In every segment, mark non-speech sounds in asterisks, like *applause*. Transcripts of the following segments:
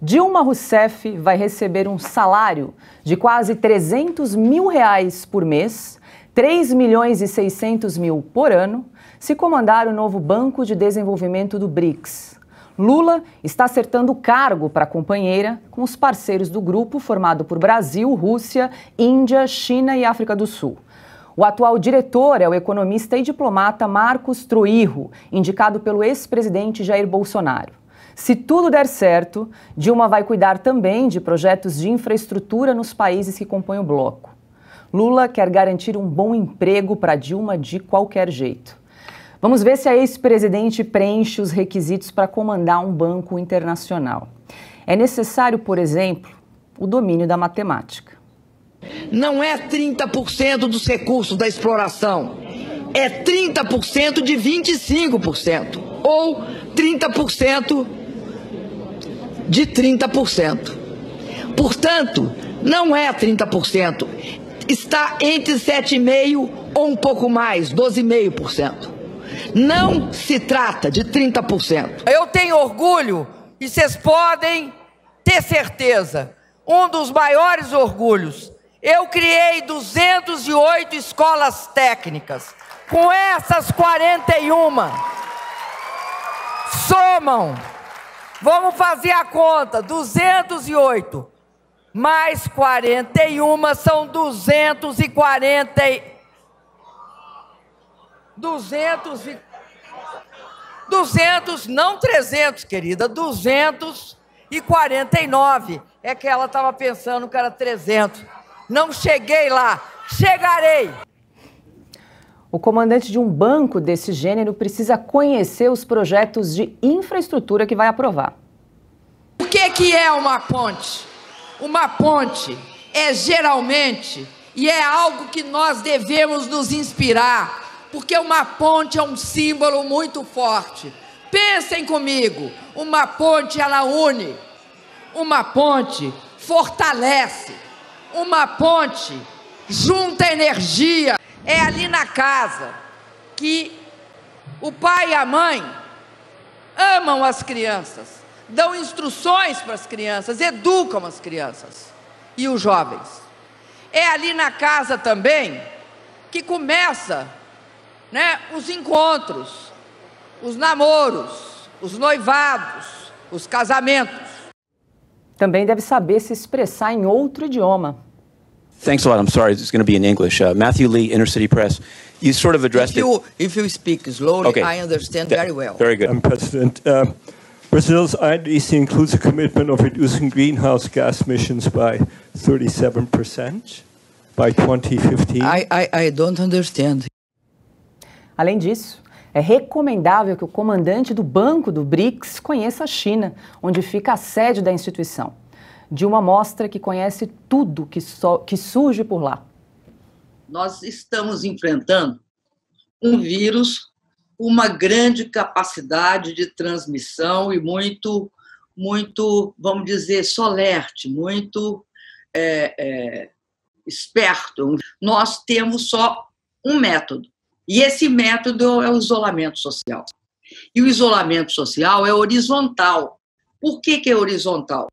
Dilma Rousseff vai receber um salário de quase 300 mil reais por mês, 3 milhões e 600 mil por ano, se comandar o novo Banco de Desenvolvimento do BRICS. Lula está acertando cargo para a companheira com os parceiros do grupo formado por Brasil, Rússia, Índia, China e África do Sul. O atual diretor é o economista e diplomata Marcos Troirro, indicado pelo ex-presidente Jair Bolsonaro. Se tudo der certo, Dilma vai cuidar também de projetos de infraestrutura nos países que compõem o bloco. Lula quer garantir um bom emprego para Dilma de qualquer jeito. Vamos ver se a ex-presidente preenche os requisitos para comandar um banco internacional. É necessário, por exemplo, o domínio da matemática. Não é 30% dos recursos da exploração, é 30% de 25%, ou 30% de 30%. Portanto, não é 30%, está entre 7,5% ou um pouco mais, 12,5%. Não se trata de 30%. Eu tenho orgulho, e vocês podem ter certeza, um dos maiores orgulhos. Eu criei 208 escolas técnicas. Com essas 41, somam Vamos fazer a conta: 208 mais 41 são 240. 200 e 200, não 300, querida, 249. É que ela estava pensando que era 300. Não cheguei lá, chegarei. O comandante de um banco desse gênero precisa conhecer os projetos de infraestrutura que vai aprovar. O que, que é uma ponte? Uma ponte é geralmente e é algo que nós devemos nos inspirar, porque uma ponte é um símbolo muito forte. Pensem comigo, uma ponte ela une, uma ponte fortalece, uma ponte junta energia. É ali na casa que o pai e a mãe amam as crianças, dão instruções para as crianças, educam as crianças e os jovens. É ali na casa também que começa, né, os encontros, os namoros, os noivados, os casamentos. Também deve saber se expressar em outro idioma. Thanks a lot. I'm sorry, it's going to be in English. Uh, Matthew Lee, Inner City Press. You sort of addressed if you, it. If you speak slowly, okay. I understand very well. Very good. I'm President. Uh, Brazil's IDC includes a commitment of reducing greenhouse gas emissions by 37% by 2015. I, I, I don't understand. Além disso, é recomendável que o comandante do Banco do BRICS conheça a China, onde fica a sede da instituição de uma amostra que conhece tudo que, so, que surge por lá? Nós estamos enfrentando um vírus, uma grande capacidade de transmissão e muito, muito, vamos dizer, solerte, muito é, é, esperto. Nós temos só um método, e esse método é o isolamento social. E o isolamento social é horizontal. Por que, que é horizontal?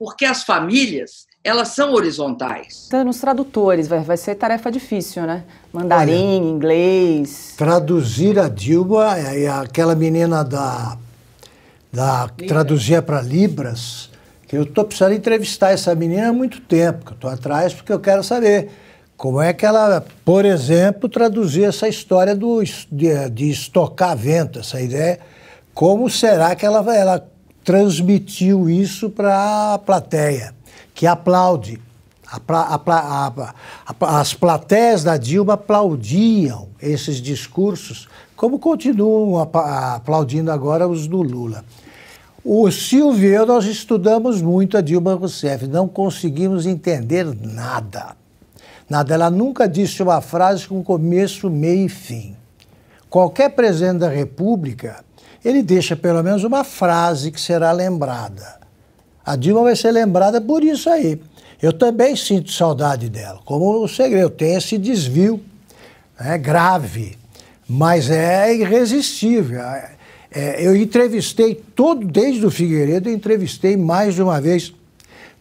porque as famílias elas são horizontais. Então, nos tradutores vai, vai ser tarefa difícil, né? Mandarim, Olha, inglês. Traduzir a Dilma aquela menina da da Libra. traduzia para libras que eu tô precisando entrevistar essa menina há muito tempo, que eu tô atrás porque eu quero saber como é que ela, por exemplo, traduzia essa história do, de, de estocar vento, essa ideia como será que ela, ela transmitiu isso para a plateia, que aplaude. A, a, a, as plateias da Dilma aplaudiam esses discursos, como continuam aplaudindo agora os do Lula. O Silvio e eu, nós estudamos muito a Dilma Rousseff, não conseguimos entender nada. Nada. Ela nunca disse uma frase com começo, meio e fim. Qualquer presidente da República ele deixa pelo menos uma frase que será lembrada. A Dilma vai ser lembrada por isso aí. Eu também sinto saudade dela, como o segredo tem esse desvio né, grave, mas é irresistível. É, eu entrevistei todo, desde o Figueiredo, eu entrevistei mais de uma vez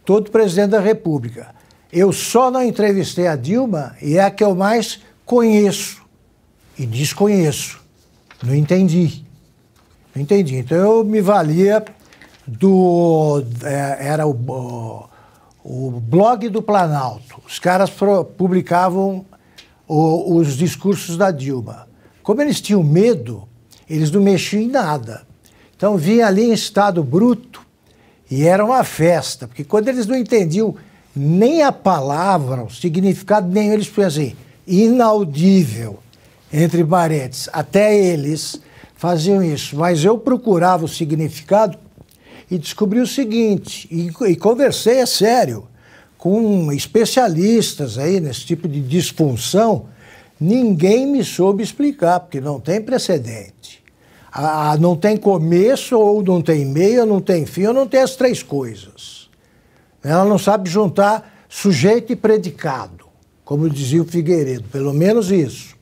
todo o presidente da República. Eu só não entrevistei a Dilma e é a que eu mais conheço e desconheço. Não entendi. Entendi. Então eu me valia do. É, era o, o blog do Planalto. Os caras publicavam o, os discursos da Dilma. Como eles tinham medo, eles não mexiam em nada. Então vinha ali em estado bruto e era uma festa, porque quando eles não entendiam nem a palavra, o significado, nem eles põem assim, inaudível, entre parentes até eles faziam isso. Mas eu procurava o significado e descobri o seguinte, e, e conversei, é sério, com especialistas aí nesse tipo de disfunção, ninguém me soube explicar, porque não tem precedente. não tem começo, ou não tem meio, ou não tem fim, ou não tem as três coisas. Ela não sabe juntar sujeito e predicado, como dizia o Figueiredo, pelo menos isso.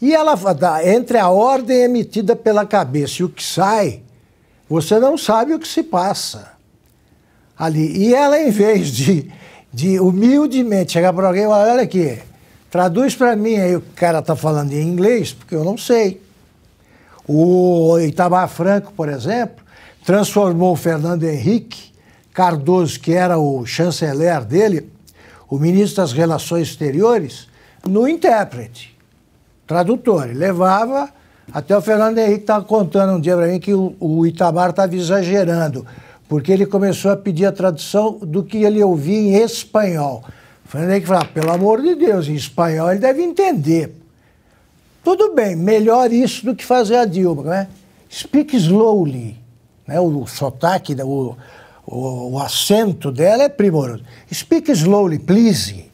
E ela entre a ordem emitida pela cabeça e o que sai, você não sabe o que se passa ali. E ela, em vez de, de humildemente chegar para alguém e falar, olha aqui, traduz para mim aí o que o cara está falando em inglês, porque eu não sei. O Itamar Franco, por exemplo, transformou o Fernando Henrique Cardoso, que era o chanceler dele, o ministro das Relações Exteriores, no intérprete. Tradutor, ele Levava, até o Fernando Henrique estava tá contando um dia para mim que o, o Itamar estava exagerando, porque ele começou a pedir a tradução do que ele ouvia em espanhol. O Fernando Henrique falava, pelo amor de Deus, em espanhol ele deve entender. Tudo bem, melhor isso do que fazer a Dilma, né? Speak slowly, né? O, o sotaque, o, o, o acento dela é primoroso. Speak slowly, please.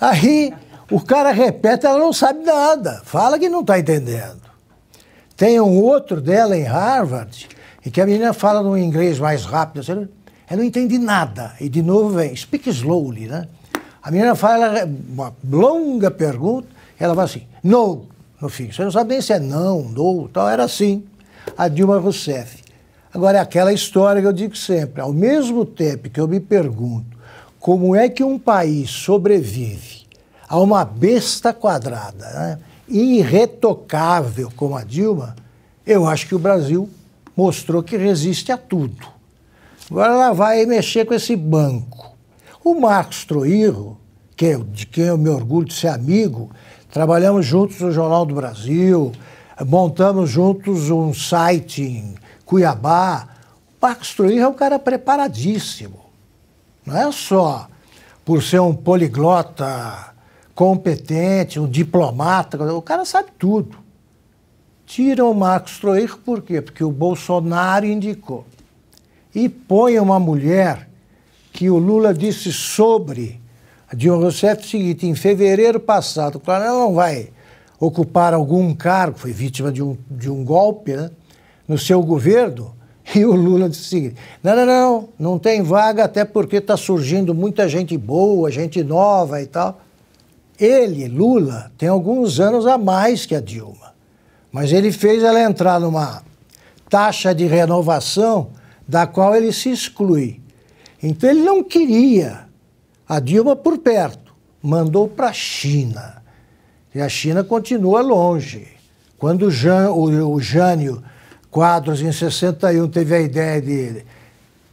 Aí o cara repete, ela não sabe nada. Fala que não está entendendo. Tem um outro dela em Harvard, e que a menina fala num inglês mais rápido, assim, ela não entende nada. E de novo vem, speak slowly, né? A menina fala uma longa pergunta, ela vai assim, no, no fim. Você não sabe nem se é não, no, tal. Era assim, a Dilma Rousseff. Agora, é aquela história que eu digo sempre, ao mesmo tempo que eu me pergunto como é que um país sobrevive a uma besta quadrada, né? irretocável como a Dilma, eu acho que o Brasil mostrou que resiste a tudo. Agora ela vai mexer com esse banco. O Marcos Troirro, que é de quem eu me orgulho de ser amigo, trabalhamos juntos no Jornal do Brasil, montamos juntos um site em Cuiabá. O Marcos Troirro é um cara preparadíssimo. Não é só por ser um poliglota competente, um diplomata, o cara sabe tudo. Tiram o Marcos Troico, por quê? Porque o Bolsonaro indicou. E põe uma mulher que o Lula disse sobre a Dilma Rousseff o seguinte, em fevereiro passado, claro, ela não vai ocupar algum cargo, foi vítima de um, de um golpe né, no seu governo, *laughs* e o Lula disse o seguinte, não, não, não, não tem vaga até porque está surgindo muita gente boa, gente nova e tal. Ele, Lula, tem alguns anos a mais que a Dilma, mas ele fez ela entrar numa taxa de renovação da qual ele se exclui. Então ele não queria a Dilma por perto, mandou para a China. E a China continua longe. Quando o, Jânio Quadros, em 61, teve a ideia de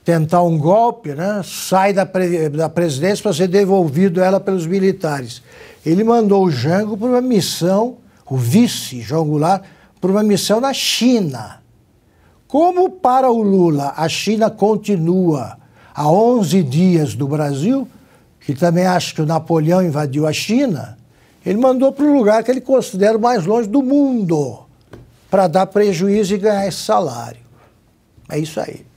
tentar um golpe, né? sai da, pre da presidência para ser devolvido ela pelos militares. Ele mandou o Jango para uma missão, o vice João Goulart, para uma missão na China. Como para o Lula a China continua a 11 dias do Brasil, que também acha que o Napoleão invadiu a China, ele mandou para o lugar que ele considera o mais longe do mundo, para dar prejuízo e ganhar esse salário. É isso aí.